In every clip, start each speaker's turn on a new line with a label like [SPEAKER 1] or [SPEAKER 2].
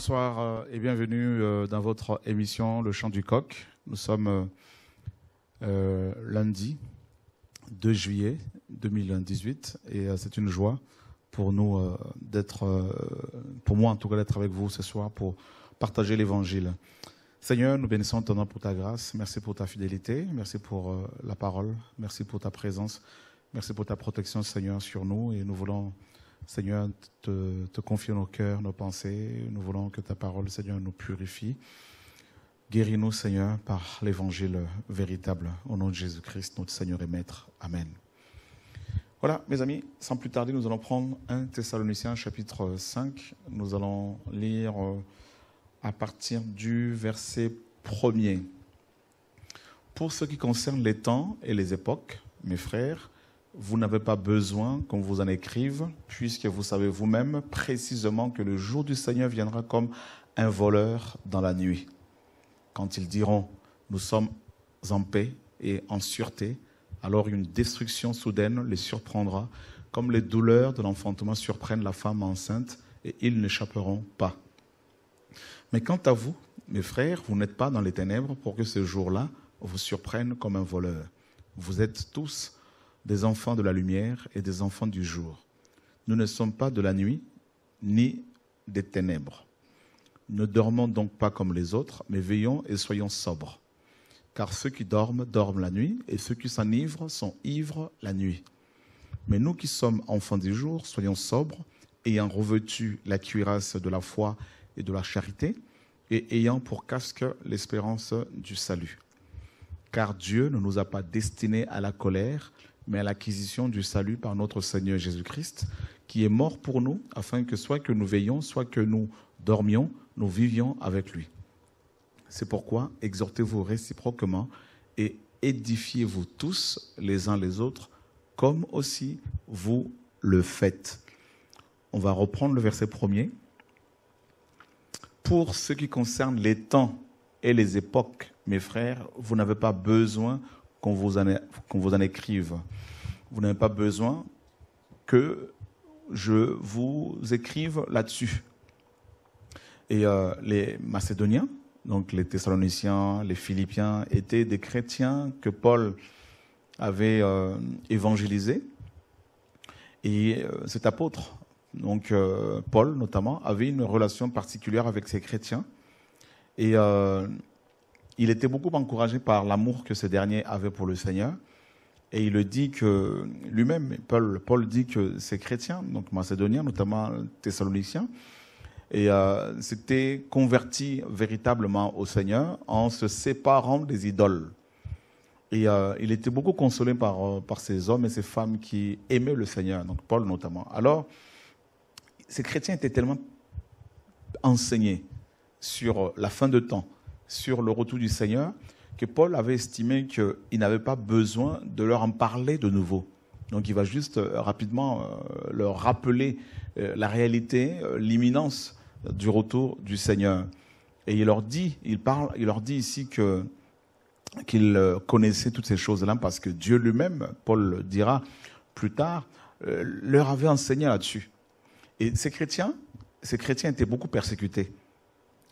[SPEAKER 1] Bonsoir euh, et bienvenue euh, dans votre émission Le Chant du Coq. Nous sommes euh, lundi 2 juillet 2018 et c'est une joie pour nous d'être, pour moi en tout cas d'être avec vous ce soir pour partager l'Évangile. Seigneur, nous bénissons ton nom pour ta grâce, merci pour ta fidélité, merci pour la parole, merci pour ta présence, merci pour ta protection Seigneur sur nous et nous voulons Seigneur, te, confions nos cœurs, nos pensées. Nous voulons que ta parole, Seigneur, nous purifie. Guéris-nous, Seigneur, par l'évangile véritable. Au nom de Jésus-Christ, notre Seigneur et Maître. Amen. Voilà, mes amis, sans plus tarder, nous allons prendre 1 Thessaloniciens chapitre 5. Nous allons lire euh, à partir du verset 1 Pour ce qui concerne les temps et les époques, mes frères, vous n'avez pas besoin qu'on vous en écrive, puisque vous savez vous-même précisément que le jour du Seigneur viendra comme un voleur dans la nuit. Quand ils diront, nous sommes en paix et en sûreté, alors une destruction soudaine les surprendra, comme les douleurs de l'enfantement surprennent la femme enceinte, et ils n'échapperont pas. Mais quant à vous, mes frères, vous n'êtes pas dans les ténèbres pour que ce jour-là vous surprenne comme un voleur. Vous êtes tous des enfants de la lumière et des enfants du jour. Nous ne sommes pas de la nuit ni des ténèbres. Ne dormons donc pas comme les autres, mais veillons et soyons sobres. Car ceux qui dorment dorment la nuit, et ceux qui s'enivrent sont ivres la nuit. Mais nous qui sommes enfants du jour, soyons sobres, ayant revêtu la cuirasse de la foi et de la charité, et ayant pour casque l'espérance du salut. Car Dieu ne nous a pas destinés à la colère, mais à l'acquisition du salut par notre Seigneur Jésus-Christ, qui est mort pour nous, afin que soit que nous veillions, soit que nous dormions, nous vivions avec lui. C'est pourquoi exhortez-vous réciproquement et édifiez-vous tous les uns les autres, comme aussi vous le faites. On va reprendre le verset premier. Pour ce qui concerne les temps et les époques, mes frères, vous n'avez pas besoin qu'on vous, en, vous écrive. Vous n'avez pas besoin que je vous écrive là-dessus. Et euh, les Macédoniens, donc les Thessaloniciens, les Philippiens, étaient des chrétiens que Paul avait euh, évangélisés. Et euh, cet apôtre, donc Paul notamment, avait une relation particulière avec ces chrétiens. Et il était beaucoup encouragé par l'amour que ces derniers avaient pour le Seigneur. Et il dit que lui-même, Paul, Paul, dit que ces chrétiens, donc macédoniens, notamment thessaloniciens, et euh, s'étaient convertis véritablement au Seigneur en se séparant des idoles. Et euh, il était beaucoup consolé par, euh, par ces hommes et ces femmes qui aimaient le Seigneur, donc Paul notamment. Alors, ces chrétiens étaient tellement enseignés sur la fin de temps, sur le retour du Seigneur que Paul avait estimé qu'il n'avait pas besoin de leur en parler de nouveau. Donc il va juste euh, rapidement euh, leur rappeler euh, la réalité, l'imminence du retour du Seigneur. Et il leur dit, il parle, il leur dit ici que qu'ils connaissaient toutes ces choses-là parce que Dieu lui-même, Paul le dira plus tard, leur avait enseigné là-dessus. Et ces chrétiens, ces chrétiens étaient beaucoup persécutés.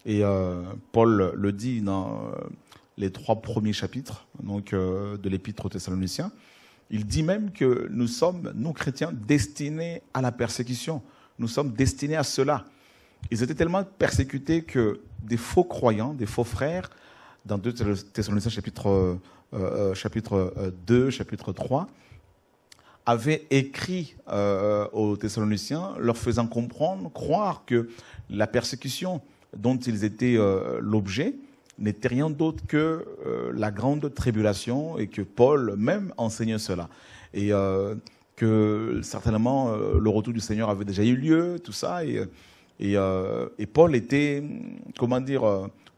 [SPEAKER 1] Et euh, Paul le dit dans euh, les trois premiers chapitres donc, euh, de l'épître aux Thessaloniciens. Il dit même que nous sommes, nous chrétiens, destinés à la persécution. Nous sommes destinés à cela. Ils étaient tellement persécutés que des faux croyants, des faux frères, dans 2 Thessaloniciens chapitre, chapitre 2, chapitre 3, avaient écrit aux Thessaloniciens leur faisant comprendre, croire que la persécution dont ils étaient euh, l'objet n'était rien d'autre que euh, la grande tribulation et que Paul même enseignait cela. Et euh, que certainement le retour du Seigneur avait déjà eu lieu, tout ça. Et, Paul était, comment dire,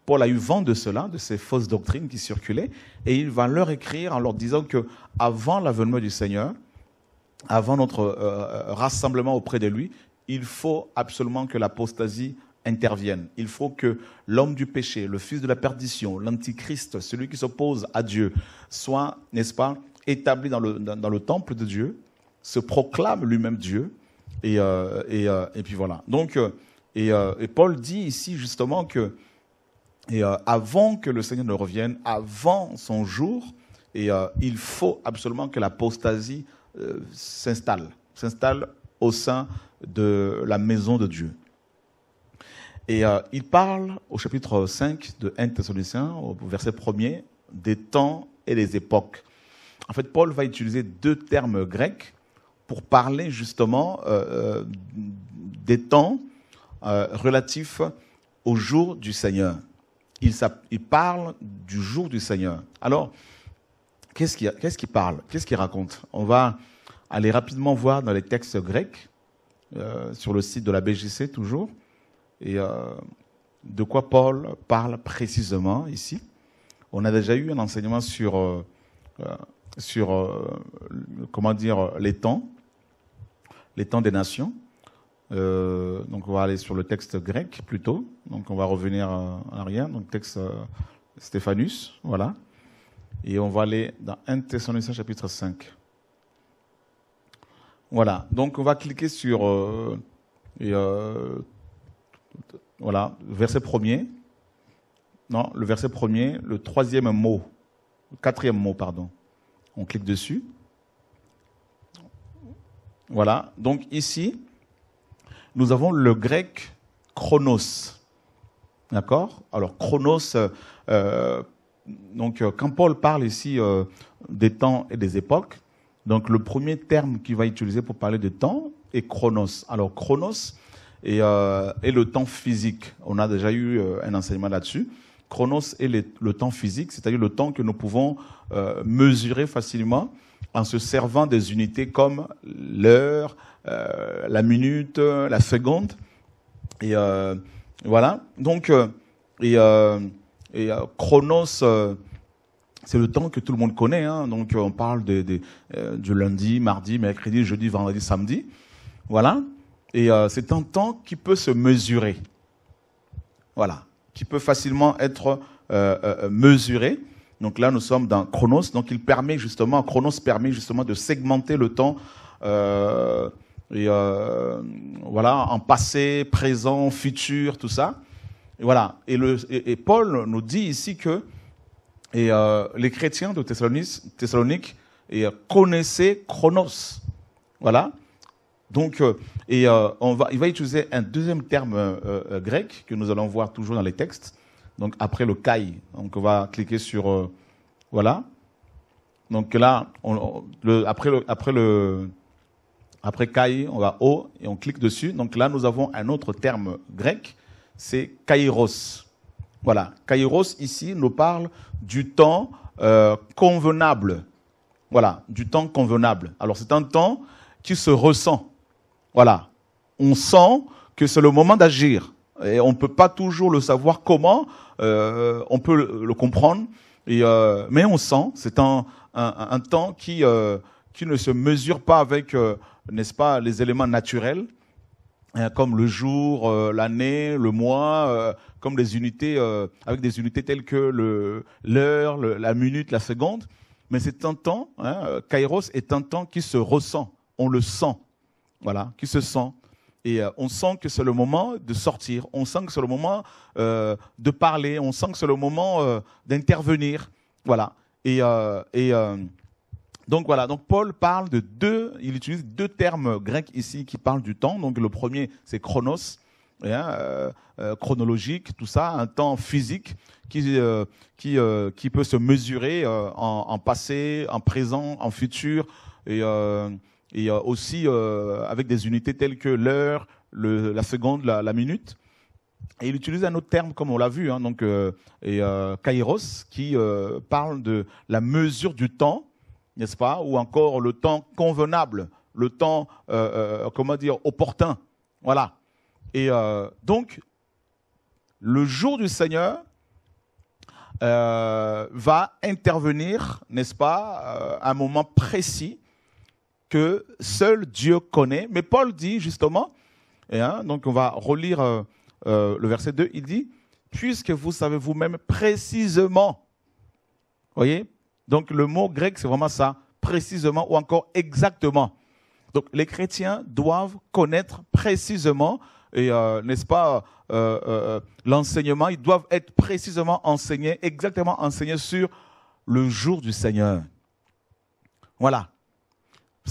[SPEAKER 1] Paul a eu vent de cela, de ces fausses doctrines qui circulaient, et il va leur écrire en leur disant que avant l'avènement du Seigneur, avant notre rassemblement auprès de lui, il faut absolument que l'apostasie il faut que l'homme du péché, le fils de la perdition, l'antichrist, celui qui s'oppose à Dieu, soit, n'est-ce pas, établi dans le, temple de Dieu, se proclame lui-même Dieu, et, euh, euh, puis voilà. Donc, euh, et, Paul dit ici justement que et, avant que le Seigneur ne revienne, avant son jour, et, il faut absolument que l'apostasie s'installe, s'installe au sein de la maison de Dieu. Et euh, il parle au chapitre 5 de 1 Thessaloniciens, au verset 1er, des temps et des époques. En fait, Paul va utiliser deux termes grecs pour parler justement euh, euh, des temps relatifs au jour du Seigneur. Il, parle du jour du Seigneur. Alors, qu'est-ce qu'il parle Qu'est-ce qu'il raconte On va aller rapidement voir dans les textes grecs, sur le site de la BGC toujours, et euh, de quoi Paul parle précisément ici On a déjà eu un enseignement sur, euh, euh, sur comment dire, les temps, les temps des nations. donc on va aller sur le texte grec plutôt. Donc on va revenir en arrière. Donc texte Stéphanus, voilà. Et on va aller dans 1 Thessaloniciens chapitre 5. Voilà, donc on va cliquer sur voilà, verset premier. Non, le verset premier, le troisième mot, quatrième mot, pardon. On clique dessus. Voilà, donc ici, nous avons le grec chronos. D'accord Alors, chronos, euh, donc euh, quand Paul parle ici euh, des temps et des époques, donc le premier terme qu'il va utiliser pour parler de temps est chronos. Alors, chronos, et, euh, et le temps physique. On a déjà eu euh, un enseignement là-dessus. Chronos est le temps physique, c'est-à-dire le temps que nous pouvons euh, mesurer facilement en se servant des unités comme l'heure, euh, la minute, la seconde. Et euh, voilà. Donc, euh, et, euh, et Chronos, c'est le temps que tout le monde connaît. Hein. Donc, on parle du lundi, mardi, mercredi, jeudi, vendredi, samedi. Voilà. Et euh, c'est un temps qui peut se mesurer. Voilà, qui peut facilement être euh, euh, mesuré. Donc là, nous sommes dans Chronos. Donc il permet justement, Chronos permet justement de segmenter le temps. et voilà, en passé, présent, futur, tout ça. Et voilà. Et, Paul nous dit ici que et, les chrétiens de Thessalonique, connaissaient Chronos. Voilà donc, euh, et euh, on va, il va utiliser un deuxième terme euh, grec que nous allons voir toujours dans les textes. Donc après le kai, donc on va cliquer sur voilà. Donc là, après le, après kai, on va haut et on clique dessus. Donc là, nous avons un autre terme grec, c'est kairos. Voilà, kairos ici nous parle du temps convenable. Voilà, du temps convenable. Alors c'est un temps qui se ressent. Voilà. On sent que c'est le moment d'agir. Et on ne peut pas toujours le savoir comment, euh, on peut le, comprendre, euh, mais on sent, c'est un, temps qui, euh, qui ne se mesure pas avec, n'est-ce pas, les éléments naturels, hein, comme le jour, l'année, le mois, comme les unités, avec des unités telles que l'heure, la minute, la seconde. Mais c'est un temps, hein, Kairos est un temps qui se ressent, on le sent, voilà, qui se sent. Et euh, on sent que c'est le moment de sortir, on sent que c'est le moment euh, de parler, on sent que c'est le moment euh, d'intervenir. Voilà. Et, et donc voilà, donc Paul parle de deux, il utilise deux termes grecs ici qui parlent du temps. Donc le premier, c'est chronos, hein, chronologique, tout ça, un temps physique qui, qui, qui peut se mesurer en, en, passé, en présent, en futur. Et et euh, aussi euh, avec des unités telles que l'heure, la seconde, la, minute. Et il utilise un autre terme, comme on l'a vu, hein, donc euh, et, kairos, qui parle de la mesure du temps, n'est-ce pas, ou encore le temps convenable, le temps, comment dire, opportun. Voilà. Et donc, le jour du Seigneur, va intervenir, n'est-ce pas, à un moment précis que seul Dieu connaît. Mais Paul dit justement, et hein, donc on va relire euh, euh, le verset 2, il dit, puisque vous savez vous-même précisément, voyez, donc le mot grec c'est vraiment ça, précisément ou encore exactement. Donc les chrétiens doivent connaître précisément, et euh, n'est-ce pas, l'enseignement, ils doivent être précisément enseignés, exactement enseignés sur le jour du Seigneur. Voilà,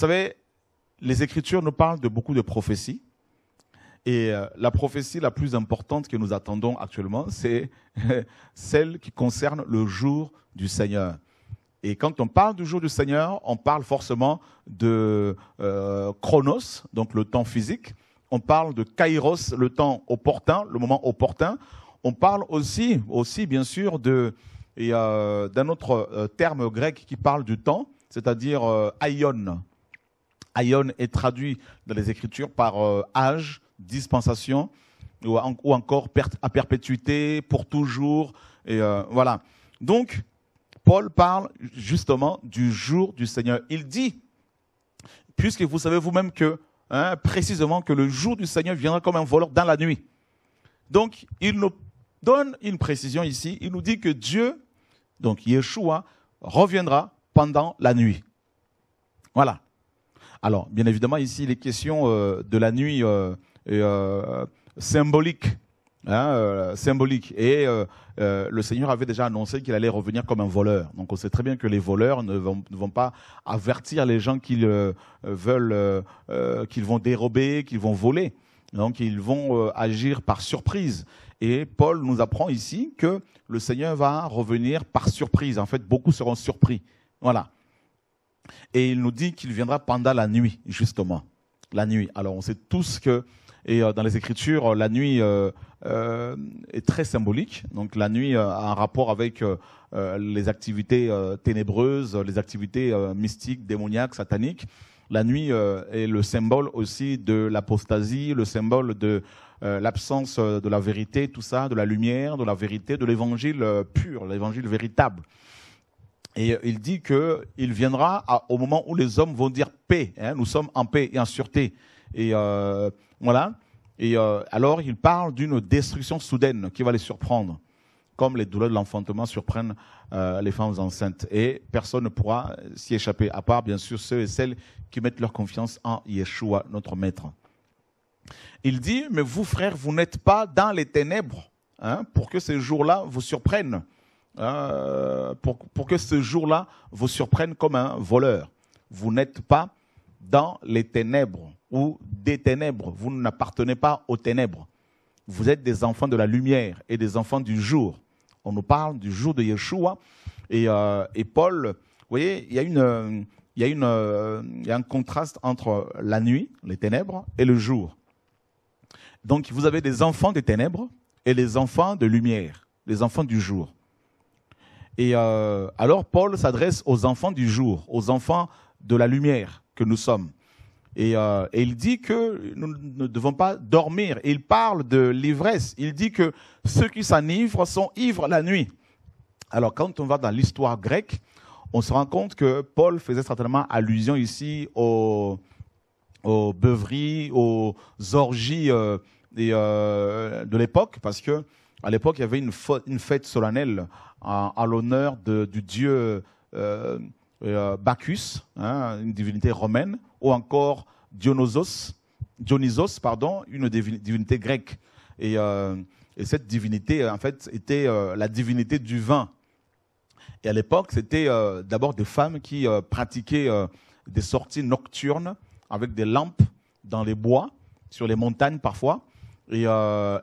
[SPEAKER 1] vous savez, les Écritures nous parlent de beaucoup de prophéties. Et euh, la prophétie la plus importante que nous attendons actuellement, c'est celle qui concerne le jour du Seigneur. Et quand on parle du jour du Seigneur, on parle forcément de euh, chronos, donc le temps physique. On parle de kairos, le temps opportun, le moment opportun. On parle aussi, aussi bien sûr, euh, d'un autre terme grec qui parle du temps, c'est-à-dire euh, Aion est traduit dans les Écritures par euh, âge, dispensation, ou, encore à perpétuité, pour toujours. Et euh, voilà. Donc, Paul parle justement du jour du Seigneur. Il dit, puisque vous savez vous-même que, hein, précisément, que le jour du Seigneur viendra comme un voleur dans la nuit. Donc, il nous donne une précision ici. Il nous dit que Dieu, donc Yeshua, reviendra pendant la nuit. Voilà. Alors, bien évidemment, ici, les questions euh, de la nuit euh, symbolique. symbolique. Et euh, hein, euh, le Seigneur avait déjà annoncé qu'il allait revenir comme un voleur. Donc on sait très bien que les voleurs ne vont, pas avertir les gens qu'ils veulent, qu'ils vont dérober, qu'ils vont voler. Donc ils vont agir par surprise. Et Paul nous apprend ici que le Seigneur va revenir par surprise. En fait, beaucoup seront surpris. Voilà. Et il nous dit qu'il viendra pendant la nuit, justement. La nuit. Alors on sait tous que et euh, dans les Écritures, la nuit euh, euh, est très symbolique. Donc la nuit a un rapport avec les activités ténébreuses, les activités mystiques, démoniaques, sataniques. La nuit est le symbole aussi de l'apostasie, le symbole de l'absence de la vérité, tout ça, de la lumière, de la vérité, de l'évangile pur, l'évangile véritable. Et euh, il dit qu'il viendra au moment où les hommes vont dire paix. Hein, nous sommes en paix et en sûreté. Et euh, voilà. Et euh, alors il parle d'une destruction soudaine qui va les surprendre, comme les douleurs de l'enfantement surprennent les femmes enceintes. Et personne ne pourra s'y échapper, à part bien sûr ceux et celles qui mettent leur confiance en Yeshua, notre Maître. Il dit, mais vous frères, vous n'êtes pas dans les ténèbres hein, pour que ces jours-là vous surprennent. Euh, pour, que ce jour-là vous surprenne comme un voleur. Vous n'êtes pas dans les ténèbres ou des ténèbres. Vous n'appartenez pas aux ténèbres. Vous êtes des enfants de la lumière et des enfants du jour. On nous parle du jour de Yeshua. Et, euh, Paul, vous voyez, il y a y a un contraste entre la nuit, les ténèbres, et le jour. Donc vous avez des enfants des ténèbres et des enfants de lumière, les enfants du jour. Et euh, alors Paul s'adresse aux enfants du jour, aux enfants de la lumière que nous sommes. Et, euh, il dit que nous ne devons pas dormir. Il parle de l'ivresse. Il dit que ceux qui s'enivrent sont ivres la nuit. Alors quand on va dans l'histoire grecque, on se rend compte que Paul faisait certainement allusion ici aux, aux beuveries, aux orgies euh, de l'époque, parce que à l'époque il y avait une, fête solennelle à l'honneur du dieu euh, euh, Bacchus, hein, une divinité romaine, ou encore Dionysos, Dionysos pardon, une divinité grecque. Euh, et, cette divinité, en fait, était la divinité du vin. Et à l'époque, c'était d'abord des femmes qui pratiquaient des sorties nocturnes avec des lampes dans les bois, sur les montagnes parfois, et,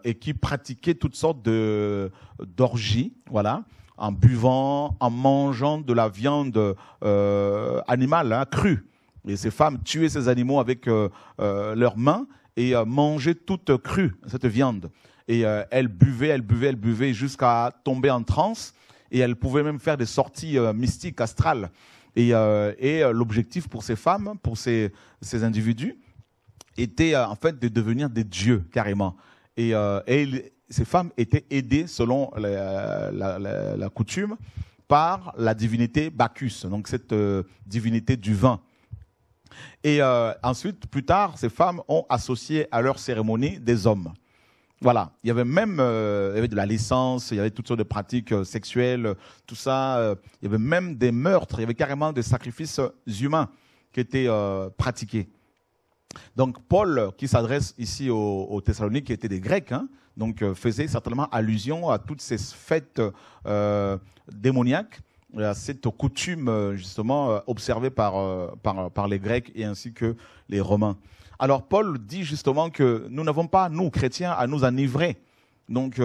[SPEAKER 1] et qui pratiquaient toutes sortes d'orgies, voilà en buvant, en mangeant de la viande euh, animale hein, crue. Et ces femmes tuaient ces animaux avec euh, euh, leurs mains et mangeaient toute crue cette viande. Et elles buvaient, elles buvaient, elles buvaient jusqu'à tomber en transe. Et elles pouvaient même faire des sorties mystiques, astrales. Et, l'objectif pour ces femmes, pour ces, individus, était en fait de devenir des dieux carrément. Et, et ces femmes étaient aidées, selon la, coutume, par la divinité Bacchus, donc cette euh, divinité du vin. Et euh, ensuite, plus tard, ces femmes ont associé à leur cérémonie des hommes. Voilà, il y avait même euh, de la licence, il y avait toutes sortes de pratiques sexuelles, tout ça. il y avait même des meurtres, il y avait carrément des sacrifices humains qui étaient pratiqués. Donc Paul, qui s'adresse ici aux, aux, Thessaloniques, qui étaient des Grecs, hein, donc euh, faisait certainement allusion à toutes ces fêtes euh, démoniaques à cette coutume euh, justement observée par, par, les Grecs et ainsi que les Romains. Alors Paul dit justement que nous n'avons pas, nous chrétiens, à nous enivrer. Donc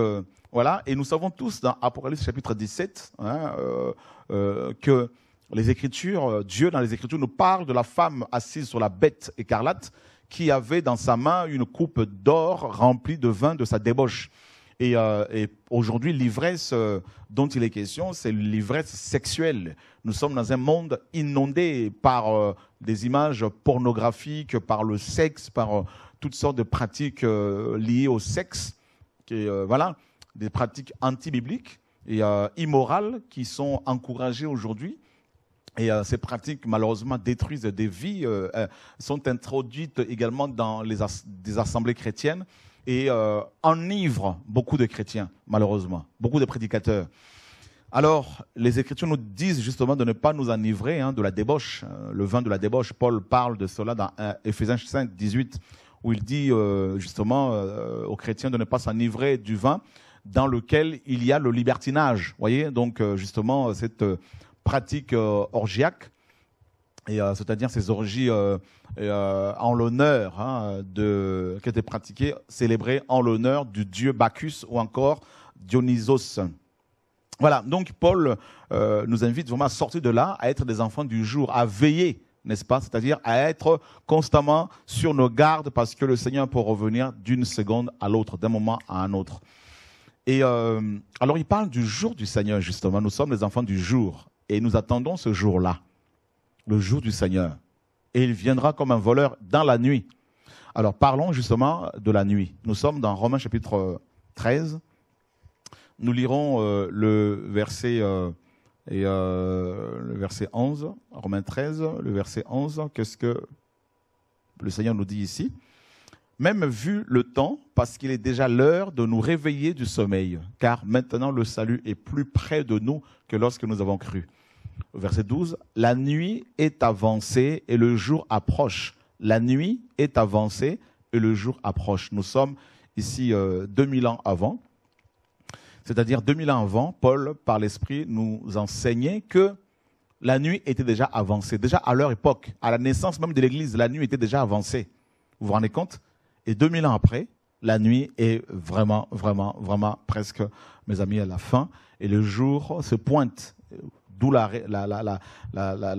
[SPEAKER 1] voilà, et nous savons tous dans Apocalypse chapitre 17 hein, que les Écritures, Dieu dans les Écritures nous parle de la femme assise sur la bête écarlate qui avait dans sa main une coupe d'or remplie de vin de sa débauche. Et, euh, aujourd'hui, l'ivresse euh, dont il est question, c'est l'ivresse sexuelle. Nous sommes dans un monde inondé par euh, des images pornographiques, par le sexe, par toutes sortes de pratiques liées au sexe, voilà, des pratiques antibibliques et immorales qui sont encouragées aujourd'hui. Et euh, ces pratiques, malheureusement, détruisent des vies, euh, euh, sont introduites également dans les des assemblées chrétiennes et enivrent beaucoup de chrétiens, malheureusement, beaucoup de prédicateurs. Alors, les Écritures nous disent justement de ne pas nous enivrer hein, de la débauche, le vin de la débauche. Paul parle de cela dans Ephésiens 5, 18, où il dit justement aux chrétiens de ne pas s'enivrer du vin dans lequel il y a le libertinage. voyez, donc justement, cette pratiques euh, orgiaques, et euh, c'est-à-dire ces orgies euh, en l'honneur hein, qui étaient pratiquées, célébrées en l'honneur du dieu Bacchus ou encore Dionysos. Voilà, donc Paul nous invite vraiment à sortir de là, à être des enfants du jour, à veiller, n'est-ce pas C'est-à-dire à être constamment sur nos gardes parce que le Seigneur peut revenir d'une seconde à l'autre, d'un moment à un autre. Et alors il parle du jour du Seigneur, justement. Nous sommes les enfants du jour. Et nous attendons ce jour-là, le jour du Seigneur. Et il viendra comme un voleur dans la nuit. Alors parlons justement de la nuit. Nous sommes dans Romains chapitre 13. Nous lirons euh, le, verset, euh, euh, le verset 11, Romains 13, le verset 11. Qu'est-ce que le Seigneur nous dit ici même vu le temps, parce qu'il est déjà l'heure de nous réveiller du sommeil, car maintenant le salut est plus près de nous que lorsque nous avons cru. Verset 12, la nuit est avancée et le jour approche. La nuit est avancée et le jour approche. Nous sommes ici 2000 euh, ans avant. C'est-à-dire 2000 ans avant, Paul, par l'Esprit, nous enseignait que la nuit était déjà avancée. Déjà à leur époque, à la naissance même de l'Église, la nuit était déjà avancée. Vous vous rendez compte et 2000 ans après, la nuit est vraiment, vraiment, vraiment presque, mes amis, à la fin. Et le jour se pointe, d'où la,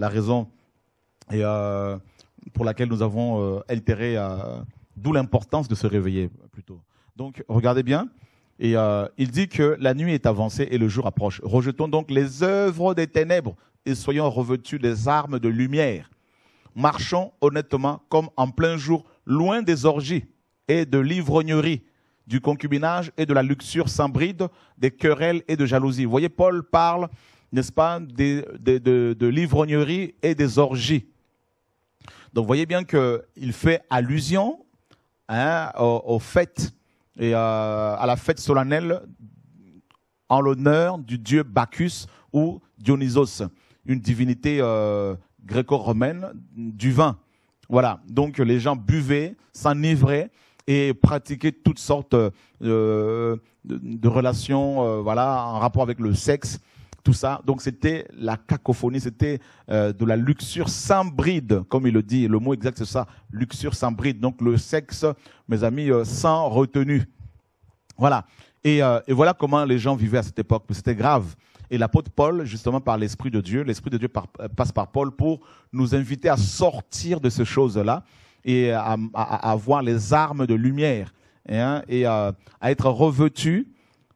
[SPEAKER 1] raison euh, pour laquelle nous avons euh, altéré, euh, d'où l'importance de se réveiller plutôt. Donc, regardez bien. Et il dit que la nuit est avancée et le jour approche. Rejetons donc les œuvres des ténèbres et soyons revêtus des armes de lumière. Marchons honnêtement comme en plein jour, loin des orgies et de l'ivrognerie, du concubinage et de la luxure sans bride, des querelles et de jalousie. Vous voyez, Paul parle, n'est-ce pas, de, de, l'ivrognerie et des orgies. Donc, vous voyez bien qu'il fait allusion hein, aux, fêtes et euh, à la fête solennelle en l'honneur du dieu Bacchus ou Dionysos, une divinité euh, gréco-romaine du vin. Voilà. Donc les gens buvaient, s'enivraient et pratiquer toutes sortes euh, de, de relations, euh, voilà, en rapport avec le sexe, tout ça. Donc c'était la cacophonie, c'était euh, de la luxure sans bride, comme il le dit. Le mot exact c'est ça, luxure sans bride. Donc le sexe, mes amis, sans retenue. Voilà. Et, et voilà comment les gens vivaient à cette époque. C'était grave. Et l'apôtre Paul, justement par l'Esprit de Dieu, l'Esprit de Dieu passe par Paul pour nous inviter à sortir de ces choses-là et à, avoir les armes de lumière hein, et à, être revêtu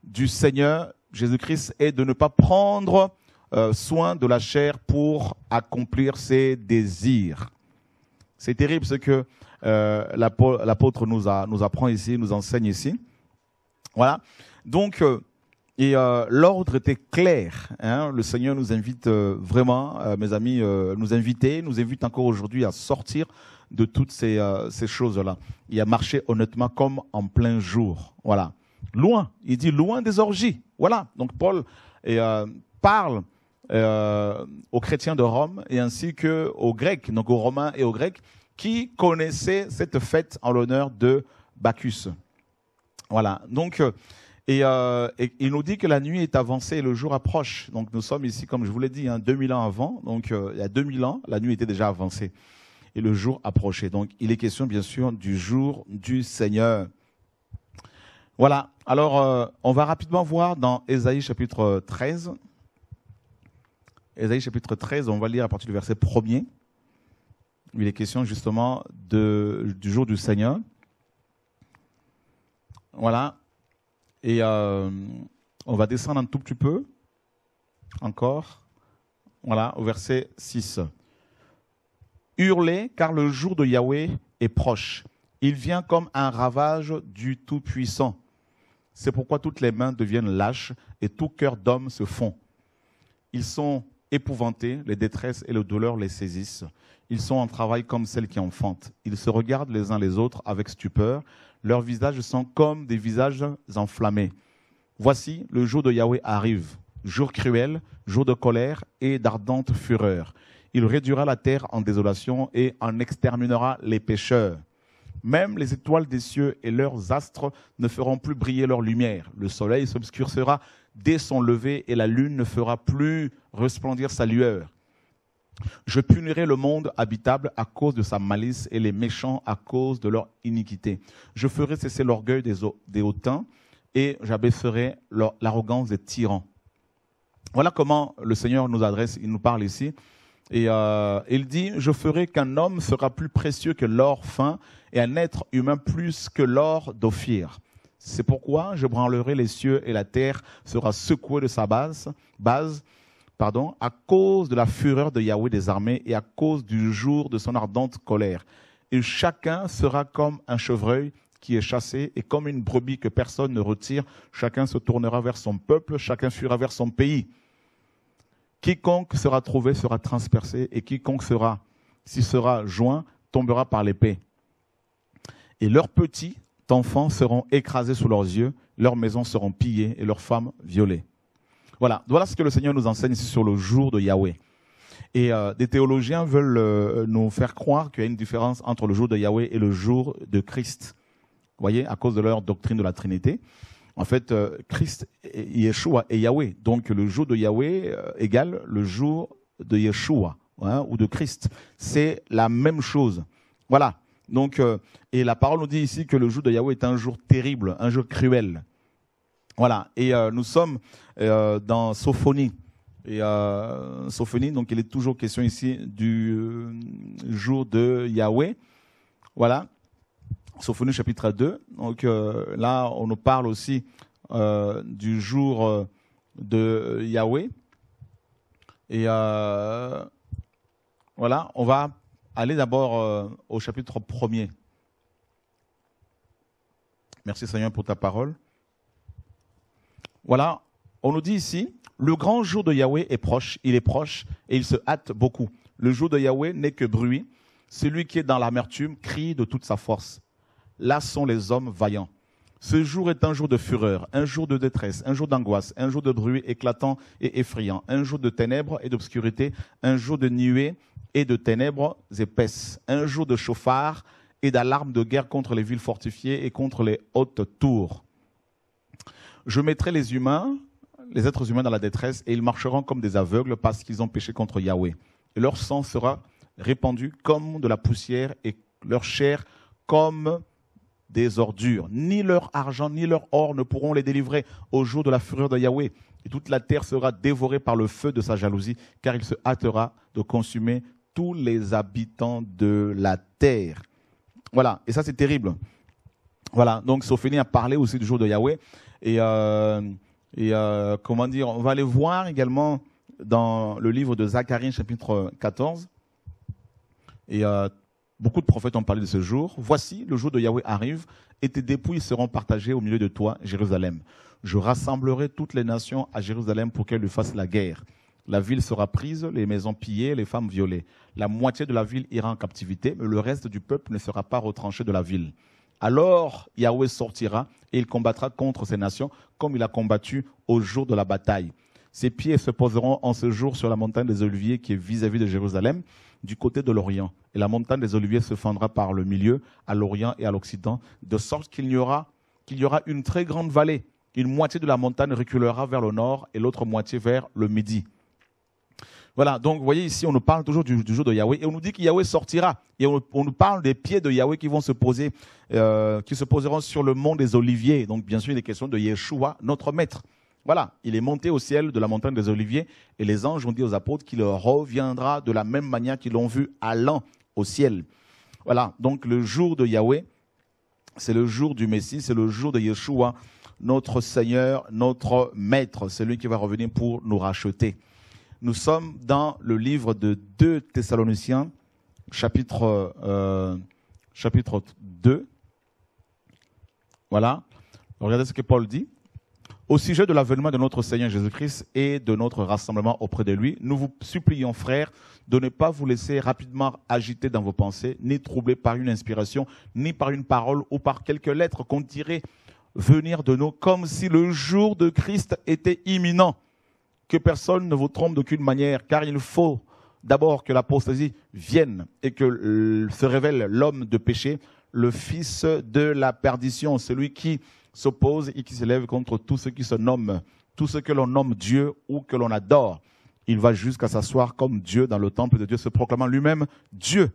[SPEAKER 1] du Seigneur Jésus-Christ et de ne pas prendre euh, soin de la chair pour accomplir ses désirs. C'est terrible ce que euh, l'apôtre nous, apprend ici, nous enseigne ici. Voilà. Donc, euh, l'ordre était clair. Hein. Le Seigneur nous invite vraiment, mes amis, nous inviter, nous invite encore aujourd'hui à sortir de toutes euh, ces, choses-là. Il a marché honnêtement comme en plein jour. Voilà. Loin, il dit loin des orgies. Voilà. Donc Paul euh, parle euh, aux chrétiens de Rome et ainsi que aux Grecs, donc aux Romains et aux Grecs, qui connaissaient cette fête en l'honneur de Bacchus. Voilà. Donc, et, il nous dit que la nuit est avancée et le jour approche. Donc nous sommes ici, comme je vous l'ai dit, hein, 2000 ans avant. Donc il y a 2000 ans, la nuit était déjà avancée et le jour approché. Donc il est question bien sûr du jour du Seigneur. Voilà, alors euh, on va rapidement voir dans Ésaïe chapitre 13. Ésaïe chapitre 13, on va lire à partir du verset 1er. Il est question justement de, du jour du Seigneur. Voilà. Et euh, on va descendre un tout petit peu. Encore. Voilà, au verset 6. Hurlez, car le jour de Yahweh est proche. Il vient comme un ravage du Tout-Puissant. C'est pourquoi toutes les mains deviennent lâches et tout cœur d'homme se fond. Ils sont épouvantés, les détresses et les douleurs les saisissent. Ils sont en travail comme celles qui enfantent. Ils se regardent les uns les autres avec stupeur. Leurs visages sont comme des visages enflammés. Voici, le jour de Yahweh arrive, jour cruel, jour de colère et d'ardente fureur. Il réduira la terre en désolation et en exterminera les pécheurs. Même les étoiles des cieux et leurs astres ne feront plus briller leur lumière. Le soleil s'obscurcera dès son lever et la lune ne fera plus resplendir sa lueur. Je punirai le monde habitable à cause de sa malice et les méchants à cause de leur iniquité. Je ferai cesser l'orgueil des, hautains et j'abaisserai l'arrogance des tyrans. Voilà comment le Seigneur nous adresse, il nous parle ici. Et euh, il dit, je ferai qu'un homme sera plus précieux que l'or fin et un être humain plus que l'or d'Ophir. C'est pourquoi je branlerai les cieux et la terre sera secouée de sa base, base pardon, à cause de la fureur de Yahweh des armées et à cause du jour de son ardente colère. Et chacun sera comme un chevreuil qui est chassé et comme une brebis que personne ne retire. Chacun se tournera vers son peuple, chacun fuira vers son pays. Quiconque sera trouvé sera transpercé et quiconque sera, s'il sera joint, tombera par l'épée. Et leurs petits enfants seront écrasés sous leurs yeux, leurs maisons seront pillées et leurs femmes violées. Voilà, voilà ce que le Seigneur nous enseigne sur le jour de Yahweh. Et euh, des théologiens veulent euh, nous faire croire qu'il y a une différence entre le jour de Yahweh et le jour de Christ. Vous voyez, à cause de leur doctrine de la Trinité. En fait, euh, Christ, Yeshua et Yahweh. Donc le jour de Yahweh euh, égale le jour de Yeshua hein, ou de Christ. C'est la même chose. Voilà. Donc, euh, et la parole nous dit ici que le jour de Yahweh est un jour terrible, un jour cruel. Voilà. Et nous sommes dans Sophonie. Et Sophonie, donc il est toujours question ici du jour de Yahweh. Voilà. Sophonie chapitre 2. Donc euh, là, on nous parle aussi euh, du jour euh, de Yahweh. Et voilà, on va aller d'abord au chapitre 1 Merci Seigneur pour ta parole. Voilà, on nous dit ici, le grand jour de Yahweh est proche, il est proche et il se hâte beaucoup. Le jour de Yahweh n'est que bruit. Celui qui est dans l'amertume crie de toute sa force. Là sont les hommes vaillants. Ce jour est un jour de fureur, un jour de détresse, un jour d'angoisse, un jour de bruit éclatant et effrayant, un jour de ténèbres et d'obscurité, un jour de nuées et de ténèbres épaisses, un jour de chauffard et d'alarme de guerre contre les villes fortifiées et contre les hautes tours. Je mettrai les humains, les êtres humains dans la détresse et ils marcheront comme des aveugles parce qu'ils ont péché contre Yahweh. Et leur sang sera répandu comme de la poussière et leur chair comme des ordures. Ni leur argent, ni leur or ne pourront les délivrer au jour de la fureur de Yahweh. Et toute la terre sera dévorée par le feu de sa jalousie, car il se hâtera de consumer tous les habitants de la terre. Voilà, et ça c'est terrible. Voilà, donc Sophénie a parlé aussi du jour de Yahweh. Et, euh, euh, comment dire, on va aller voir également dans le livre de Zacharie, chapitre 14. Et euh, Beaucoup de prophètes ont parlé de ce jour. Voici, le jour de Yahweh arrive, et tes dépouilles seront partagées au milieu de toi, Jérusalem. Je rassemblerai toutes les nations à Jérusalem pour qu'elles lui fassent la guerre. La ville sera prise, les maisons pillées, les femmes violées. La moitié de la ville ira en captivité, mais le reste du peuple ne sera pas retranché de la ville. Alors Yahweh sortira et il combattra contre ces nations comme il a combattu au jour de la bataille. Ses pieds se poseront en ce jour sur la montagne des Oliviers qui est vis-à-vis de Jérusalem, du côté de l'Orient. Et la montagne des Oliviers se fendra par le milieu, à l'Orient et à l'Occident, de sorte qu'il y, y aura une très grande vallée. Une moitié de la montagne reculera vers le nord et l'autre moitié vers le midi. Voilà, donc vous voyez ici, on nous parle toujours du, jour de Yahweh et on nous dit qu'Yahweh sortira. Et on, nous parle des pieds de Yahweh qui vont se poser, euh, qui se poseront sur le mont des Oliviers. Donc bien sûr, il est question de Yeshua, notre maître. Voilà, il est monté au ciel de la montagne des Oliviers et les anges ont dit aux apôtres qu'il reviendra de la même manière qu'ils l'ont vu allant au ciel. Voilà, donc le jour de Yahweh, c'est le jour du Messie, c'est le jour de Yeshua, notre Seigneur, notre Maître, c'est lui qui va revenir pour nous racheter. Nous sommes dans le livre de 2 Thessaloniciens, chapitre, euh, chapitre 2. Voilà, regardez ce que Paul dit. Au sujet de l'avènement de notre Seigneur Jésus-Christ et de notre rassemblement auprès de lui, nous vous supplions, frères, de ne pas vous laisser rapidement agiter dans vos pensées, ni troubler par une inspiration, ni par une parole ou par quelques lettres qu'on dirait venir de nous, comme si le jour de Christ était imminent. Que personne ne vous trompe d'aucune manière, car il faut d'abord que l'apostasie vienne et que se révèle l'homme de péché, le fils de la perdition, celui qui s'oppose et qui s'élève contre tout ce qui se nomme, tout ce que l'on nomme Dieu ou que l'on adore. Il va jusqu'à s'asseoir comme Dieu dans le temple de Dieu, se proclamant lui-même Dieu.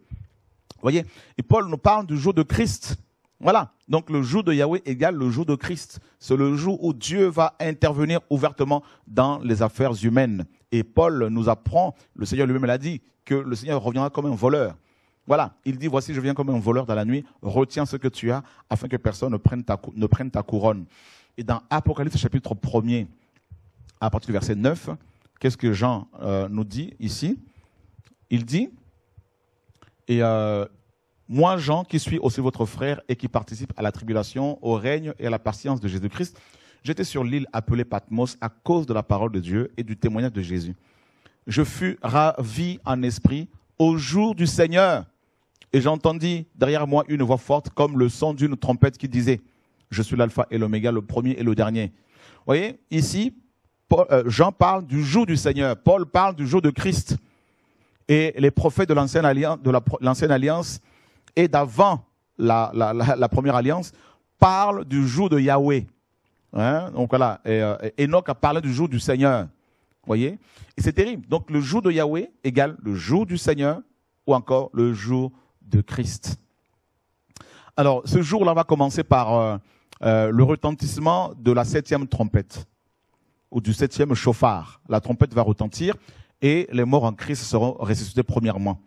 [SPEAKER 1] Vous voyez Et Paul nous parle du jour de Christ. Voilà. Donc le jour de Yahweh égale le jour de Christ. C'est le jour où Dieu va intervenir ouvertement dans les affaires humaines. Et Paul nous apprend, le Seigneur lui-même l'a dit, que le Seigneur reviendra comme un voleur. Voilà, il dit, voici, je viens comme un voleur dans la nuit, retiens ce que tu as, afin que personne ne prenne ta, ne prenne ta couronne. Et dans Apocalypse chapitre 1 à partir du verset 9, qu'est-ce que Jean euh, nous dit ici Il dit, et euh, moi Jean, qui suis aussi votre frère et qui participe à la tribulation, au règne et à la patience de Jésus-Christ, j'étais sur l'île appelée Patmos à cause de la parole de Dieu et du témoignage de Jésus. Je fus ravi en esprit au jour du Seigneur. Et j'entendis derrière moi une voix forte comme le son d'une trompette qui disait, je suis l'alpha et l'oméga, le premier et le dernier. Vous voyez, ici, euh, Jean parle du jour du Seigneur, Paul parle du jour de Christ. Et les prophètes de l'ancienne alliance, de l'ancienne alliance et d'avant la, première alliance parlent du jour de Yahweh. Hein? Donc voilà, euh, Enoch a parlé du jour du Seigneur. Vous voyez Et c'est terrible. Donc le jour de Yahweh égale le jour du Seigneur ou encore le jour de Christ. Alors, ce jour-là, va commencer par euh, euh, le retentissement de la septième trompette, ou du septième chauffard. La trompette va retentir, et les morts en Christ seront ressuscités premièrement.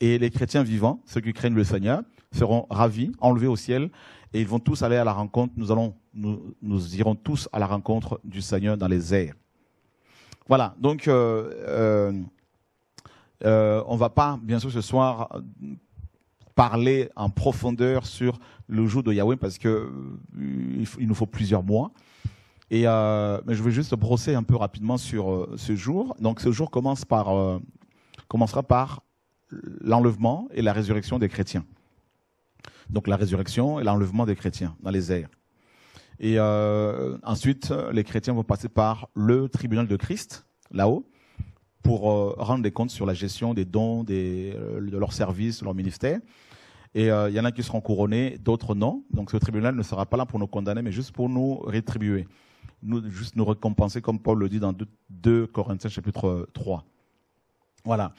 [SPEAKER 1] Et les chrétiens vivants, ceux qui craignent le Seigneur, seront ravis, enlevés au ciel, et ils vont tous aller à la rencontre, nous, allons, nous, irons tous à la rencontre du Seigneur dans les airs. Voilà, donc euh, on ne va pas, bien sûr, ce soir parler en profondeur sur le jour de Yahweh parce qu'il euh, il nous faut plusieurs mois. Et euh, mais je vais juste brosser un peu rapidement sur euh, ce jour. Donc ce jour commence par, commencera par l'enlèvement et la résurrection des chrétiens. Donc la résurrection et l'enlèvement des chrétiens dans les airs. Et ensuite, les chrétiens vont passer par le tribunal de Christ, là-haut, pour rendre des comptes sur la gestion des dons, des, de leurs services, leur ministère. Et il euh, y en a qui seront couronnés, d'autres non. Donc ce tribunal ne sera pas là pour nous condamner, mais juste pour nous rétribuer, nous, juste nous récompenser, comme Paul le dit dans 2, Corinthiens chapitre 3. Euh, voilà.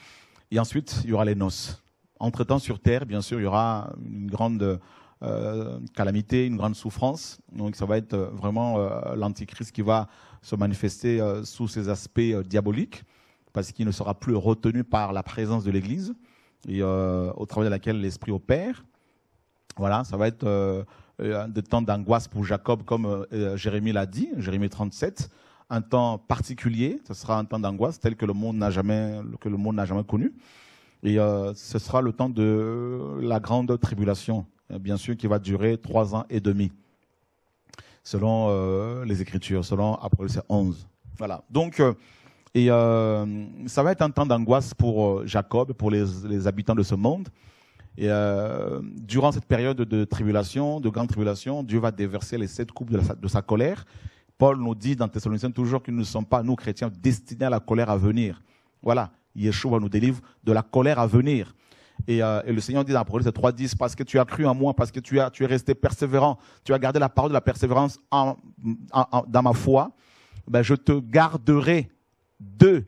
[SPEAKER 1] Et ensuite, il y aura les noces. Entre-temps, sur Terre, bien sûr, il y aura une grande euh, calamité, une grande souffrance. Donc ça va être vraiment l'antichrist qui va se manifester sous ses aspects diaboliques, parce qu'il ne sera plus retenu par la présence de l'Église et euh, au travail de laquelle l'Esprit opère. Voilà, ça va être euh, un des temps d'angoisse pour Jacob, comme euh, Jérémie l'a dit, Jérémie 37, un temps particulier, ce sera un temps d'angoisse tel que le monde n'a jamais, que le monde n'a jamais connu. Et ce sera le temps de la grande tribulation, hein, bien sûr, qui va durer trois ans et demi, selon les Écritures, selon Apocalypse 11. Voilà. Donc, et euh, ça va être un temps d'angoisse pour euh, Jacob, pour les, les, habitants de ce monde. Et euh, durant cette période de tribulation, de grande tribulation, Dieu va déverser les sept coupes de, de sa colère. Paul nous dit dans Thessaloniciens toujours que nous ne sommes pas, nous chrétiens, destinés à la colère à venir. Voilà, Yeshua nous délivre de la colère à venir. Et, le Seigneur dit dans Apocalypse 3.10, parce que tu as cru en moi, parce que tu, as, tu es resté persévérant, tu as gardé la parole de la persévérance en, en, dans ma foi, ben je te garderai de euh,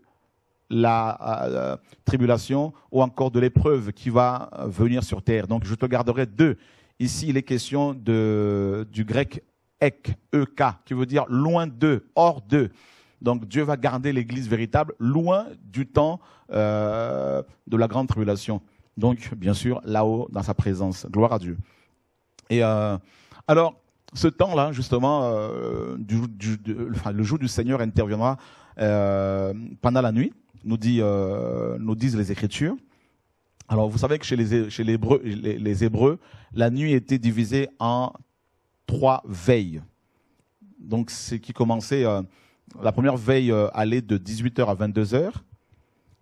[SPEAKER 1] la tribulation ou encore de l'épreuve qui va venir sur terre. Donc je te garderai deux. Ici, il est question du grec ek, ek, qui veut dire loin d'eux, hors d'eux. Donc Dieu va garder l'Église véritable loin du temps euh, de la grande tribulation. Donc, bien sûr, là-haut, dans sa présence. Gloire à Dieu. Et euh, alors, ce temps-là, justement, euh, le jour du Seigneur interviendra euh, pendant la nuit, nous, dit, euh, nous disent les Écritures. Alors, vous savez que chez les, chez les, Hébreux, Hébreux, la nuit était divisée en trois veilles. Donc, ce qui commençait, la première veille allait de 18h à 22h,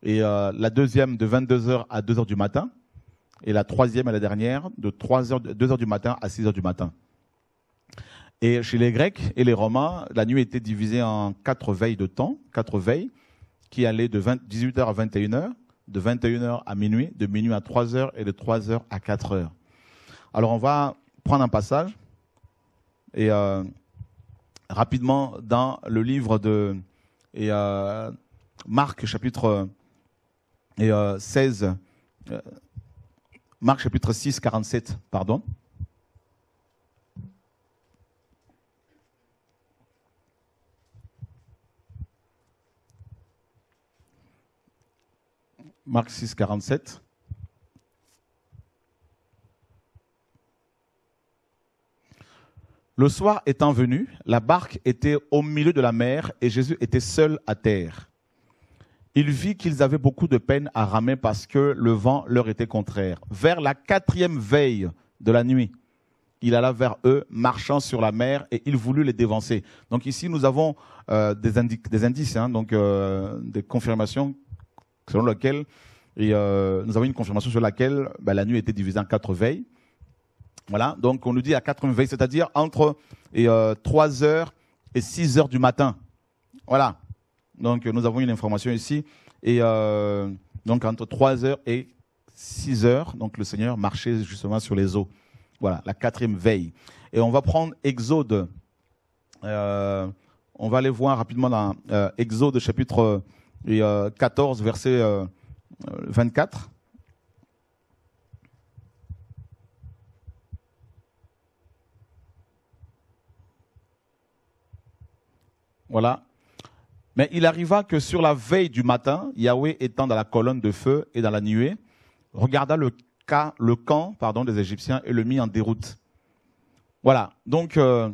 [SPEAKER 1] et la deuxième de 22h à 2h du matin, et la troisième et la dernière de 2h du matin à 6h du matin. Et chez les Grecs et les Romains, la nuit était divisée en quatre veilles de temps, quatre veilles qui allaient de 18h à 21h, de 21h à minuit, de minuit à 3h et de 3h à 4h. Alors on va prendre un passage et euh, rapidement dans le livre de et, euh, Marc chapitre et, euh, 16, euh, Marc chapitre 6, 47, pardon. Marc 6, 47. Le soir étant venu, la barque était au milieu de la mer et Jésus était seul à terre. Il vit qu'ils avaient beaucoup de peine à ramer parce que le vent leur était contraire. Vers la quatrième veille de la nuit, il alla vers eux, marchant sur la mer, et il voulut les dévancer. Donc ici, nous avons euh, des, indices, hein, donc euh, des confirmations selon lequel euh, nous avons une confirmation sur laquelle ben, la nuit était divisée en quatre veilles. Voilà, donc on nous dit à quatre veilles, c'est-à-dire entre et, 3 euh, heures et 6 heures du matin. Voilà, donc nous avons une information ici. Et euh, donc entre 3 heures et 6 heures, donc le Seigneur marchait justement sur les eaux. Voilà, la quatrième veille. Et on va prendre Exode. on va aller voir rapidement dans Exode chapitre et 14, verset 24. Voilà. Mais il arriva que sur la veille du matin, Yahweh étant dans la colonne de feu et dans la nuée, regarda le, le camp pardon, des Égyptiens et le mit en déroute. Voilà. Donc, euh,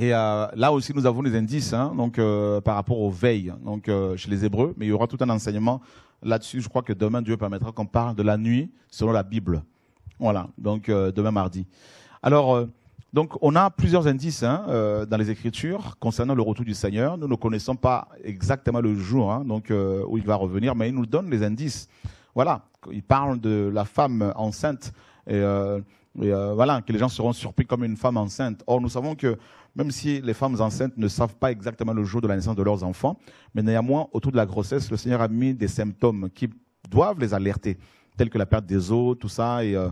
[SPEAKER 1] et euh, là aussi, nous avons des indices hein, donc, euh, par rapport aux veilles donc, euh, chez les Hébreux, mais il y aura tout un enseignement là-dessus. Je crois que demain, Dieu permettra qu'on parle de la nuit selon la Bible. Voilà, donc euh, demain mardi. Alors, euh, donc, on a plusieurs indices hein, dans les Écritures concernant le retour du Seigneur. Nous ne connaissons pas exactement le jour hein, donc, où il va revenir, mais il nous donne les indices. Voilà, il parle de la femme enceinte. Et, et voilà, que les gens seront surpris comme une femme enceinte. Or, nous savons que même si les femmes enceintes ne savent pas exactement le jour de la naissance de leurs enfants, mais néanmoins, autour de la grossesse, le Seigneur a mis des symptômes qui doivent les alerter, tels que la perte des os, tout ça, et euh,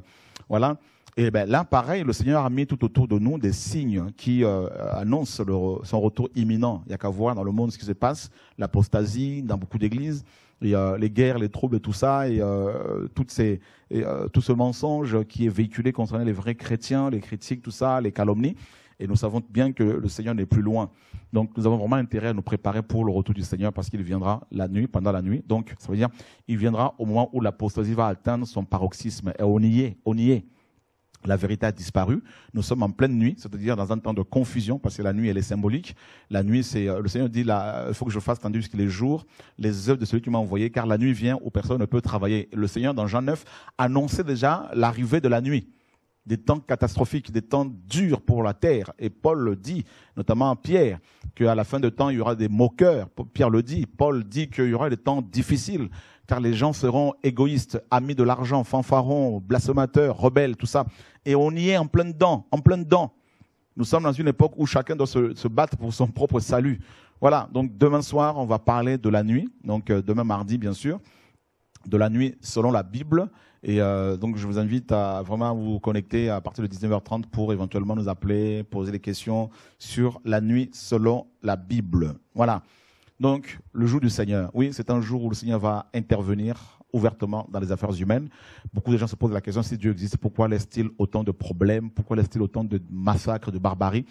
[SPEAKER 1] voilà. Et ben là, pareil, le Seigneur a mis tout autour de nous des signes qui euh, annoncent son retour imminent. Il n'y a qu'à voir dans le monde ce qui se passe, l'apostasie dans beaucoup d'églises, les guerres, les troubles, tout ça, et, euh, toutes ces, et tout ce mensonge qui est véhiculé concernant les vrais chrétiens, les critiques, tout ça, les calomnies. Et nous savons bien que le Seigneur n'est plus loin. Donc nous avons vraiment intérêt à nous préparer pour le retour du Seigneur parce qu'il viendra la nuit, pendant la nuit. Donc ça veut dire il viendra au moment où l'apostasie va atteindre son paroxysme. Et on y est, on y est. La vérité a disparu. Nous sommes en pleine nuit, c'est-à-dire dans un temps de confusion, parce que la nuit, elle est symbolique. La nuit, c'est, euh, le Seigneur dit, euh, il faut que je fasse tandis que les jours, les œuvres de celui qui m'a envoyé, car la nuit vient où personne ne peut travailler. Le Seigneur, dans Jean 9, annonçait déjà l'arrivée de la nuit des temps catastrophiques, des temps durs pour la terre. Et Paul le dit, notamment à Pierre, qu'à la fin de temps, il y aura des moqueurs. Pierre le dit. Paul dit qu'il y aura des temps difficiles, car les gens seront égoïstes, amis de l'argent, fanfarons, blasphémateurs, rebelles, tout ça. Et on y est en plein dedans, en plein dedans. Nous sommes dans une époque où chacun doit se battre pour son propre salut. Voilà, donc demain soir, on va parler de la nuit, donc euh, demain mardi bien sûr, de la nuit selon la Bible, et euh, donc, je vous invite à vraiment vous connecter à partir de 19h30 pour éventuellement nous appeler, poser des questions sur la nuit selon la Bible. Voilà. Donc, le jour du Seigneur. Oui, c'est un jour où le Seigneur va intervenir ouvertement dans les affaires humaines. Beaucoup de gens se posent la question, si Dieu existe, pourquoi laisse-t-il autant de problèmes Pourquoi laisse-t-il autant de massacres, de barbarie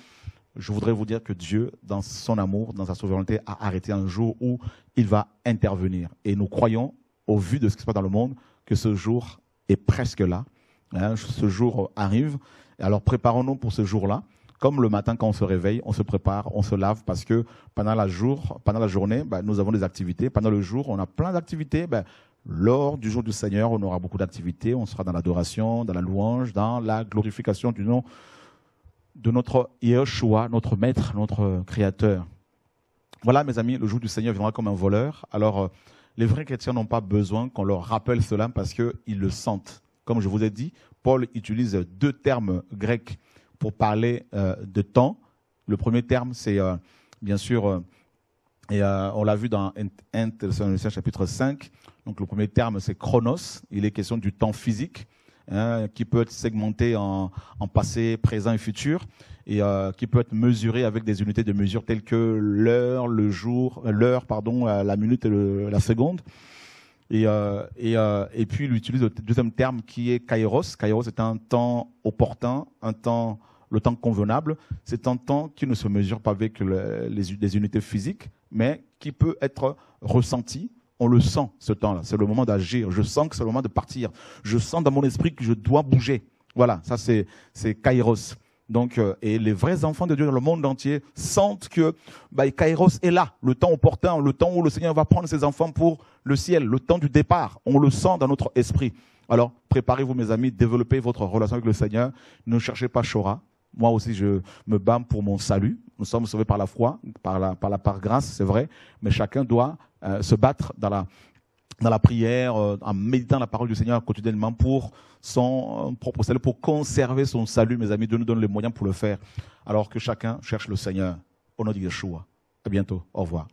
[SPEAKER 1] Je voudrais vous dire que Dieu, dans son amour, dans sa souveraineté, a arrêté un jour où il va intervenir. Et nous croyons, au vu de ce qui se passe dans le monde, que ce jour est presque là. Hein, ce jour arrive. Alors préparons-nous pour ce jour-là. Comme le matin quand on se réveille, on se prépare, on se lave parce que pendant la, jour, pendant la journée, bah, nous avons des activités. Pendant le jour, on a plein d'activités. Bah, lors du jour du Seigneur, on aura beaucoup d'activités. On sera dans l'adoration, dans la louange, dans la glorification du nom de notre Yeshua, notre Maître, notre Créateur. Voilà, mes amis, le jour du Seigneur viendra comme un voleur. Alors, euh, les vrais chrétiens n'ont pas besoin qu'on leur rappelle cela parce qu'ils le sentent. Comme je vous ai dit, Paul utilise deux termes grecs pour parler euh, de temps. Le premier terme, c'est euh, bien sûr, euh, et, on l'a vu dans 1 Thessaloniciens chapitre 5, donc le premier terme, c'est chronos, il est question du temps physique. Hein, qui peut être segmenté en, passé, présent et futur et euh, qui peut être mesuré avec des unités de mesure telles que l'heure, le jour, euh, l'heure, pardon, la minute et la seconde. Et, euh, et, euh, et, puis il utilise le deuxième terme qui est kairos. Kairos est un temps opportun, un temps, le temps convenable. C'est un temps qui ne se mesure pas avec les, unités physiques, mais qui peut être ressenti. On le sent ce temps-là. C'est le moment d'agir. Je sens que c'est le moment de partir. Je sens dans mon esprit que je dois bouger. Voilà, ça c'est kairos. Donc, euh, et les vrais enfants de Dieu dans le monde entier sentent que bah, Kairos est là, le temps opportun, le temps où le Seigneur va prendre ses enfants pour le ciel, le temps du départ. On le sent dans notre esprit. Alors, préparez-vous, mes amis, développez votre relation avec le Seigneur. Ne cherchez pas Shora. Moi aussi, je me bats pour mon salut. Nous sommes sauvés par la foi, par la par, grâce, c'est vrai. Mais chacun doit euh, se battre dans la dans la prière, euh, en méditant la parole du Seigneur quotidiennement pour son euh, propre salut, pour conserver son salut, mes amis. Dieu nous donne les moyens pour le faire, alors que chacun cherche le Seigneur. Au nom de Yeshua. À bientôt. Au revoir.